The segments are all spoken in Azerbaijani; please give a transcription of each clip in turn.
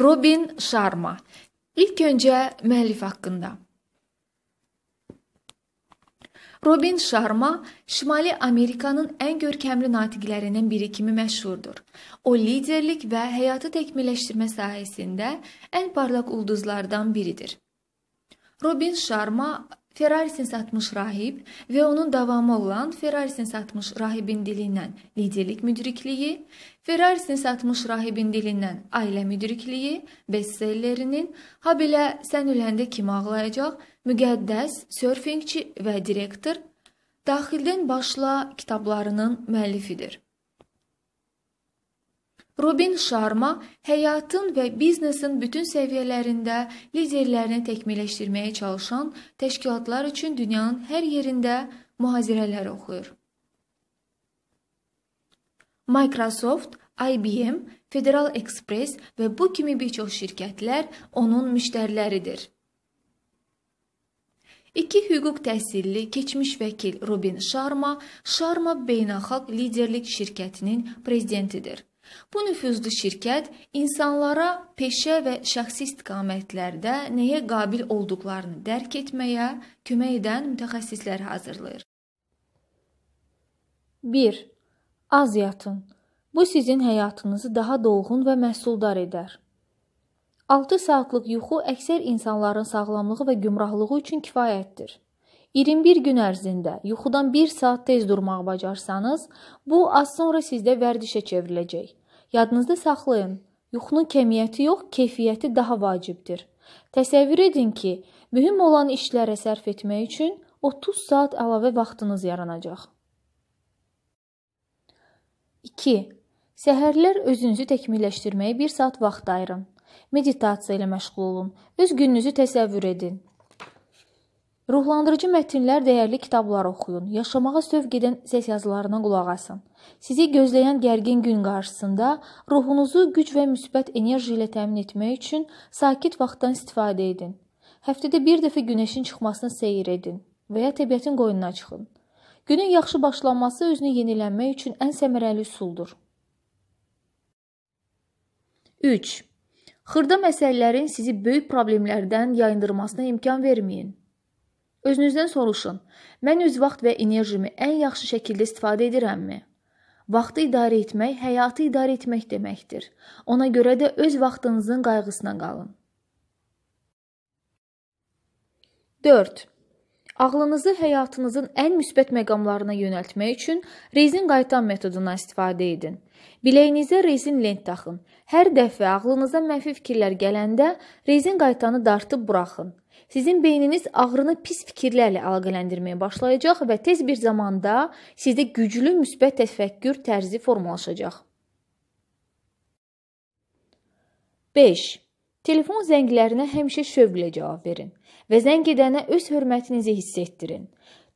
Robin Sharma. İlk öncə müəllif haqqında. Robin Sharma Şimali Amerikanın ən görkəmli natiqlərindən biri kimi məşhurdur. O liderlik və həyatı təkmilləşdirmə sahəsində ən parlaq ulduzlardan biridir. Robin Sharma Ferarisin satmış rahib və onun davamı olan Ferarisin satmış rahibin dilindən liderlik müdrikliyi, Ferarisin satmış rahibin dilindən ailə müdrikliyi, bestsellerinin habilə sən öləndə kim ağlayacaq, müqəddəs, sörfingçi və direktor daxildən başla kitablarının müəllifidir. Rubin Sharma həyatın və biznesin bütün səviyyələrində liderlərini təkmilləşdirməyə çalışan təşkilatlar üçün dünyanın hər yerində mühazirələr oxuyur. Microsoft, IBM, Federal Express və bu kimi bir çox şirkətlər onun müştəriləridir. İki hüquq təhsilli keçmiş vəkil Rubin Sharma, Sharma Beynəlxalq Liderlik Şirkətinin prezidentidir. Bu nüfuzlu şirkət insanlara peşə və şəxsi istiqamətlərdə nəyə qabil olduqlarını dərk etməyə kömək edən mütəxəssislər hazırlayır. 1. Az yatın. Bu sizin həyatınızı daha dolğun və məhsuldar edər. 6 saatlıq yuxu əksər insanların sağlamlığı və gümrahlığı üçün kifayətdir. 21 gün ərzində yuxudan 1 saat tez durmağı bacarsanız, bu az sonra sizdə vərdişə çevriləcək. Yadınızda saxlayın. Yuxunun kəmiyyəti yox, keyfiyyəti daha vacibdir. Təsəvvür edin ki, mühüm olan işlərə sərf etmək üçün 30 saat əlavə vaxtınız yaranacaq. 2. Səhərlər özünüzü təkmilləşdirməyə 1 saat vaxt ayırın. Meditasiya ilə məşğul olun. Öz gününüzü təsəvvür edin. Ruhlandırıcı mətnlər dəyərli kitablar oxuyun. Yaşamağa sövq edən səs yazılarına qulaq asın. Sizi gözləyən gərgin gün qarşısında ruhunuzu güc və müsbət enerji ilə təmin etmək üçün sakit vaxtdan istifadə edin. Həftədə bir dəfə günəşin çıxmasını seyr edin və ya təbiətin qoynuna çıxın. Günün yaxşı başlanması özünü yenilənmək üçün ən səmərəli üsuldur. 3. Xırda məsələlərin sizi böyük problemlərdən yayındırmasına imkan verməyin. Özünüzdən soruşun. Mən öz vaxt və enerjimi ən yaxşı şəkildə istifadə edirəmmi? Vaxtı idarə etmək həyatı idarə etmək deməkdir. Ona görə də öz vaxtınızın qayğısına qalın. 4. Ağlınızı həyatınızın ən müsbət məqamlarına yönəltmək üçün rezin qaytan metodundan istifadə edin. Biləyinizə rezin lent taxın. Hər dəfə ağlınıza mənfi fikirlər gələndə rezin qaytanı dartıb buraxın. Sizin beyniniz ağrını pis fikirlərlə əlaqələndirməyə başlayacaq və tez bir zamanda sizdə güclü müsbət təfəkkür tərzi formalaşacaq. 5. Telefon zənglərinə həmişə şövqlə cavab verin və zəng edənə öz hörmətinizi hiss etdirin.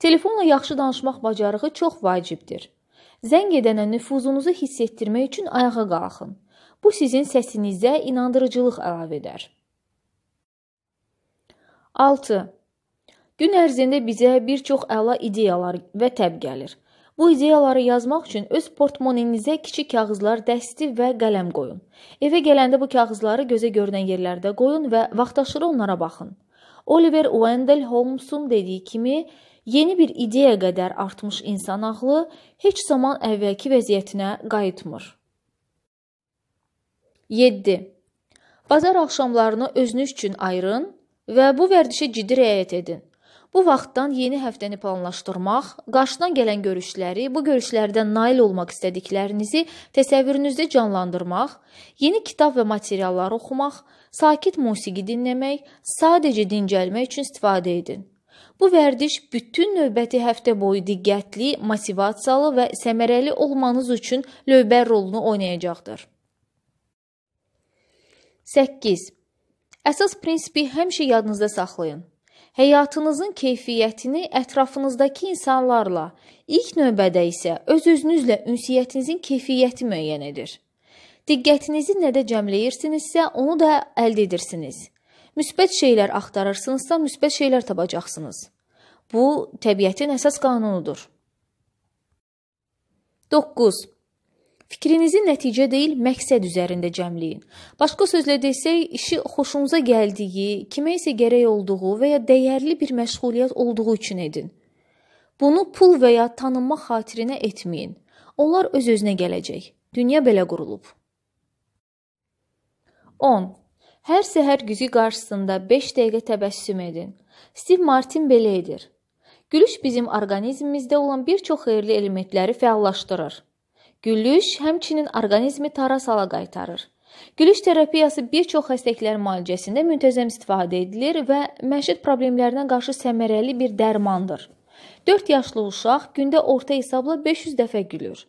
Telefonla yaxşı danışmaq bacarığı çox vacibdir. Zəng edənə nüfuzunuzu hiss etdirmək üçün ayağa qalxın. Bu sizin səsinizə inandırıcılıq əlavə edər. 6. Gün ərzində bizə bir çox əla ideyalar və təb gəlir. Bu ideyaları yazmaq üçün öz portmoninizə kiçik kağızlar, dəsti və qələm qoyun. Evə gələndə bu kağızları gözə görünən yerlərdə qoyun və vaxtaşırı onlara baxın. Oliver Wendell Holmesun dediyi kimi, yeni bir ideya qədər artmış insan ağlı heç zaman əvvəlki vəziyyətinə qayıtmır. 7. Bazar axşamlarını özünüz üçün ayırın və bu vərdişə ciddi riayət edin. Bu vaxtdan yeni həftəni planlaşdırmaq, qarşıdan gələn görüşləri, bu görüşlərdən nail olmaq istədiklərinizi təsəvvürünüzdə canlandırmaq, yeni kitab və materiallar oxumaq, sakit musiqi dinləmək, sadəcə dincəlmək üçün istifadə edin. Bu vərdiş bütün növbəti həftə boyu diqqətli, motivasiyalı və səmərəli olmanız üçün lövbər rolunu oynayacaqdır. 8. Əsas prinsipi həmişə yadınızda saxlayın. Həyatınızın keyfiyyətini ətrafınızdakı insanlarla, ilk növbədə isə öz-özünüzlə ünsiyyətinizin keyfiyyəti müəyyən edir. Diqqətinizi nədə cəmləyirsinizsə, onu da əldə edirsiniz. Müsbət şeylər axtarırsınızsa, müsbət şeylər tapacaqsınız. Bu təbiətin əsas qanunudur. 9. Fikrinizi nəticə deyil, məqsəd üzərində cəmləyin. Başqa sözlə desək, işi xoşunuza gəldiyi, kimə isə gərək olduğu və ya dəyərli bir məşğuliyyət olduğu üçün edin. Bunu pul və ya tanınma xatirinə etməyin. Onlar öz-özünə gələcək. Dünya belə qurulub. 10. Hər səhər güzgü qarşısında 5 dəqiqə təbəssüm edin. Steve Martin belə edir. Gülüş bizim orqanizmimizdə olan bir çox xeyirli elementləri fəallaşdırır. Gülüş həmçinin orqanizmi tara sala qaytarır. Gülüş terapiyası bir çox xəstəliklərin müalicəsində müntəzəm istifadə edilir və məşid problemlərinə qarşı səmərəli bir dərmandır. 4 yaşlı uşaq gündə orta hesabla 500 dəfə gülür.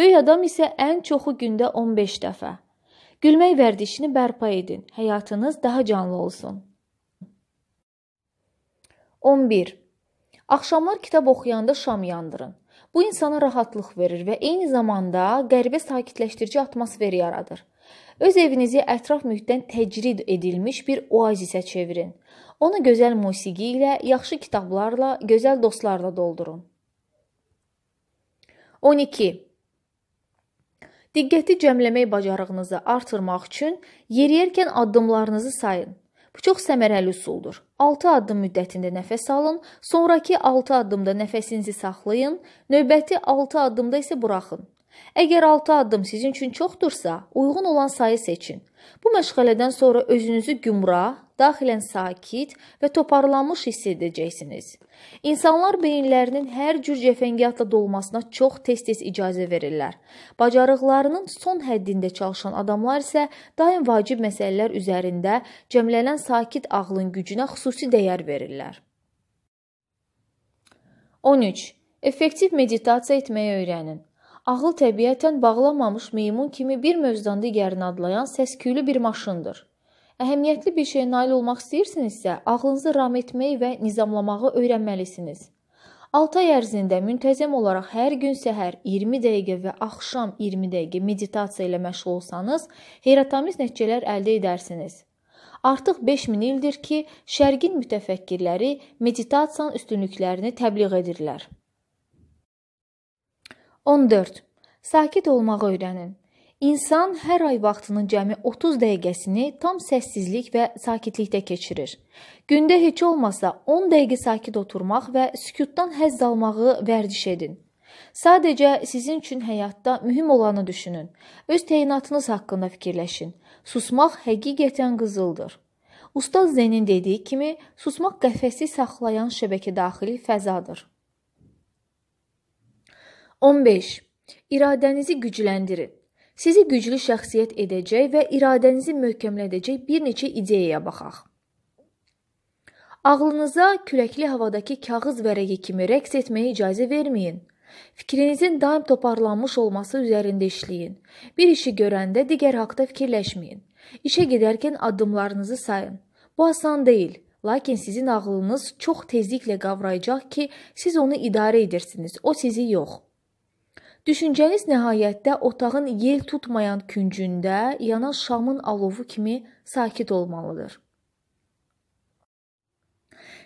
Böyük adam isə ən çoxu gündə 15 dəfə. Gülmək vərdişini bərpa edin. Həyatınız daha canlı olsun. 11. Axşamlar kitab oxuyanda şam yandırın. Bu insana rahatlıq verir və eyni zamanda qəribə sakitləşdirici atmosfer yaradır. Öz evinizi ətraf mühitdən təcrid edilmiş bir oazisə çevirin. Onu gözəl musiqi ilə, yaxşı kitablarla, gözəl dostlarla doldurun. 12. Diqqəti cəmləmək bacarığınızı artırmaq üçün yeriyərkən addımlarınızı sayın. Bu çox səmərəli üsuldur. 6 addım müddətində nəfəs alın, sonrakı 6 addımda nəfəsinizi saxlayın, növbəti 6 addımda isə buraxın. Əgər 6 addım sizin üçün çoxdursa, uyğun olan sayı seçin. Bu məşğələdən sonra özünüzü gümrah, daxilən sakit və toparlanmış hiss edəcəksiniz. İnsanlar beyinlərinin hər cür cəfəngiyatla dolmasına çox tez-tez icazə verirlər. Bacarıqlarının son həddində çalışan adamlar isə daim vacib məsələlər üzərində cəmlənən sakit ağlın gücünə xüsusi dəyər verirlər. 13. Effektiv meditasiya etməyi öyrənin ağıl təbiətən bağlanmamış meymun kimi bir mövzudan digərini adlayan səsküylü bir maşındır. Əhəmiyyətli bir şeyə nail olmaq istəyirsinizsə, ağlınızı ram etməyi və nizamlamağı öyrənməlisiniz. 6 ay ərzində müntəzəm olaraq hər gün səhər 20 dəqiqə və axşam 20 dəqiqə meditasiya ilə məşğul olsanız, heyrətamiz nəticələr əldə edərsiniz. Artıq 5000 ildir ki, Şərqin mütəfəkkirləri meditasiyanın üstünlüklərini təbliğ edirlər. 14. Sakit olmağı öyrənin. İnsan hər ay vaxtının cəmi 30 dəqiqəsini tam səssizlik və sakitlikdə keçirir. Gündə heç olmasa 10 dəqiqə sakit oturmaq və sükutdan həzz almağı vərdiş edin. Sadəcə sizin üçün həyatda mühüm olanı düşünün. Öz təyinatınız haqqında fikirləşin. Susmaq həqiqətən qızıldır. Ustad Zenin dediyi kimi, susmaq qəfəsi saxlayan şəbəkə daxili fəzadır. 15. İradənizi gücləndirin. Sizi güclü şəxsiyyət edəcək və iradənizi möhkəmlədəcək bir neçə ideyaya baxaq. Ağlınıza küləkli havadakı kağız vərəqi kimi rəqs etməyə icazə verməyin. Fikrinizin daim toparlanmış olması üzərində işləyin. Bir işi görəndə digər haqda fikirləşməyin. İşə gedərkən addımlarınızı sayın. Bu asan deyil, lakin sizin ağlınız çox tezliklə qavrayacaq ki, siz onu idarə edirsiniz, o sizi yox. Düşüncəniz nəhayətdə otağın yel tutmayan küncündə yanan şamın alovu kimi sakit olmalıdır.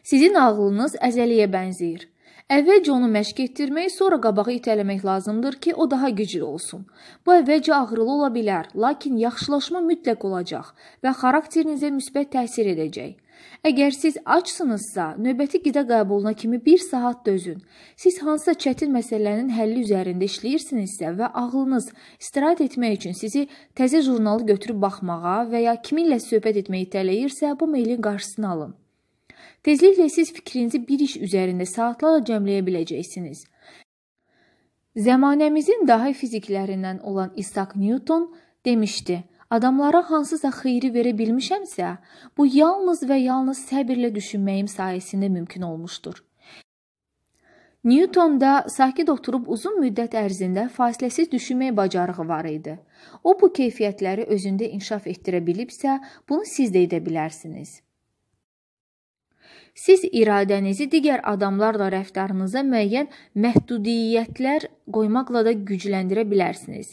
Sizin ağlınız əzəliyə bənzəyir. Əvvəlcə onu məşq etdirmək, sonra qabağa itələmək lazımdır ki, o daha güclü olsun. Bu əvvəlcə ağrılı ola bilər, lakin yaxşılaşma mütləq olacaq və xarakterinizə müsbət təsir edəcək. Əgər siz açsınızsa, növbəti qida qəbuluna kimi 1 saat dözün. Siz hansısa çətin məsələnin həlli üzərində işləyirsinizsə və ağlınız istirahət etmək üçün sizi təzə jurnalı götürüb baxmağa və ya kiminlə söhbət etməyə itələyirsə, bu meylin qarşısını alın. Tezliklə siz fikrinizi bir iş üzərində saatlarla cəmləyə biləcəksiniz. Zəmanəmizin dahi fiziklərindən olan İsaac Newton demişdi: Adamlara hansısa xeyri verə bilmişəmsə, bu yalnız və yalnız səbirlə düşünməyim sayəsində mümkün olmuşdur. Newton da sakit oturub uzun müddət ərzində fasiləsiz düşünmək bacarığı var idi. O bu keyfiyyətləri özündə inkişaf etdirə bilibsə, bunu siz də edə bilərsiniz. Siz iradənizi digər adamlarla rəftarınıza müəyyən məhdudiyyətlər qoymaqla da gücləndirə bilərsiniz.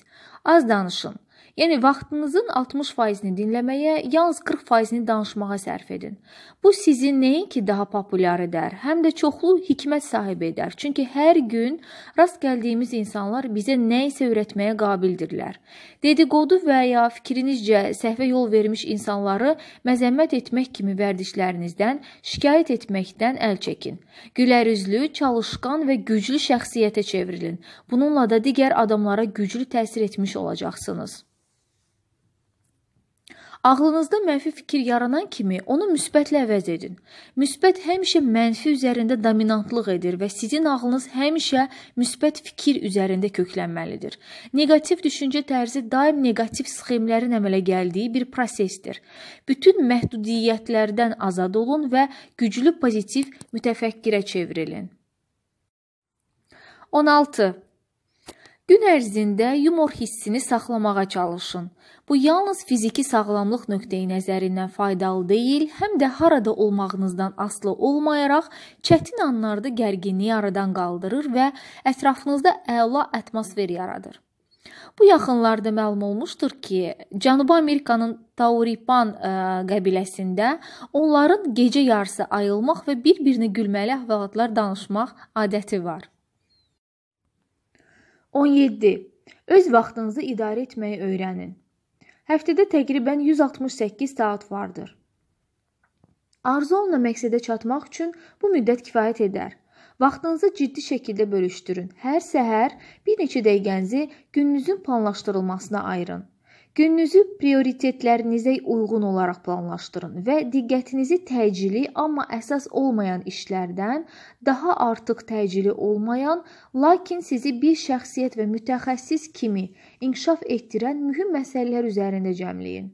Az danışın. Yəni vaxtınızın 60%-ni dinləməyə, yalnız 40%-ni danışmağa sərf edin. Bu sizi nəinki daha populyar edər, həm də çoxlu hikmət sahibi edər. Çünki hər gün rast gəldiyimiz insanlar bizə nə isə öyrətməyə qabildirlər. Dedikodu və ya fikrinizcə səhvə yol vermiş insanları məzəmmət etmək kimi vərdişlərinizdən, şikayət etməkdən əl çəkin. Gülərüzlü, çalışqan və güclü şəxsiyyətə çevrilin. Bununla da digər adamlara güclü təsir etmiş olacaqsınız. Ağlınızda mənfi fikir yaranan kimi onu müsbətlə əvəz edin. Müsbət həmişə mənfi üzərində dominantlıq edir və sizin ağlınız həmişə müsbət fikir üzərində köklənməlidir. Neqativ düşüncə tərzi daim neqativ sxemlərin əmələ gəldiyi bir prosesdir. Bütün məhdudiyyətlərdən azad olun və güclü pozitiv mütəfəkkirə çevrilin. 16. Gün ərzində yumor hissini saxlamağa çalışın. Bu yalnız fiziki sağlamlıq nöqteyi nəzərindən faydalı deyil, həm də harada olmağınızdan aslı olmayaraq çətin anlarda gərginliyi aradan qaldırır və ətrafınızda əla atmosfer yaradır. Bu yaxınlarda məlum olmuşdur ki, Cənubi Amerikanın Tauripan ə, e, qəbiləsində onların gecə yarısı ayılmaq və bir-birinə gülməli əhvalatlar danışmaq adəti var. 17. Öz vaxtınızı idarə etməyi öyrənin. Həftədə təqribən 168 saat vardır. Arzu olunan məqsədə çatmaq üçün bu müddət kifayət edər. Vaxtınızı ciddi şəkildə bölüşdürün. Hər səhər bir neçə dəqiqənizi gününüzün planlaşdırılmasına ayırın. Gününüzü prioritetlərinizə uyğun olaraq planlaşdırın və diqqətinizi təcili, amma əsas olmayan işlərdən daha artıq təcili olmayan, lakin sizi bir şəxsiyyət və mütəxəssis kimi inkişaf etdirən mühüm məsələlər üzərində cəmləyin.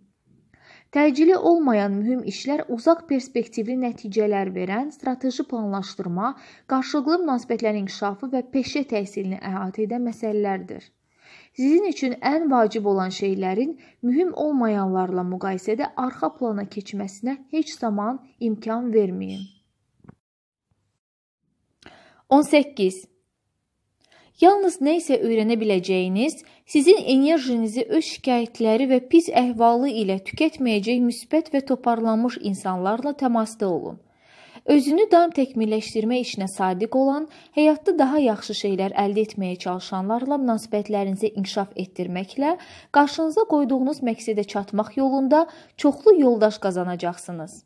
Təcili olmayan mühüm işlər uzaq perspektivli nəticələr verən strateji planlaşdırma, qarşılıqlı münasibətlərin inkişafı və peşə təhsilini əhatə edən məsələlərdir. Sizin üçün ən vacib olan şeylərin mühüm olmayanlarla müqayisədə arxa plana keçməsinə heç zaman imkan verməyin. 18. Yalnız nə isə öyrənə biləcəyiniz, sizin enerjinizi öz şikayətləri və pis əhvalı ilə tükətməyəcək müsbət və toparlanmış insanlarla təmasda olun özünü daim təkmilləşdirmə işinə sadiq olan, həyatda daha yaxşı şeylər əldə etməyə çalışanlarla münasibətlərinizi inkişaf etdirməklə qarşınıza qoyduğunuz məqsədə çatmaq yolunda çoxlu yoldaş qazanacaqsınız.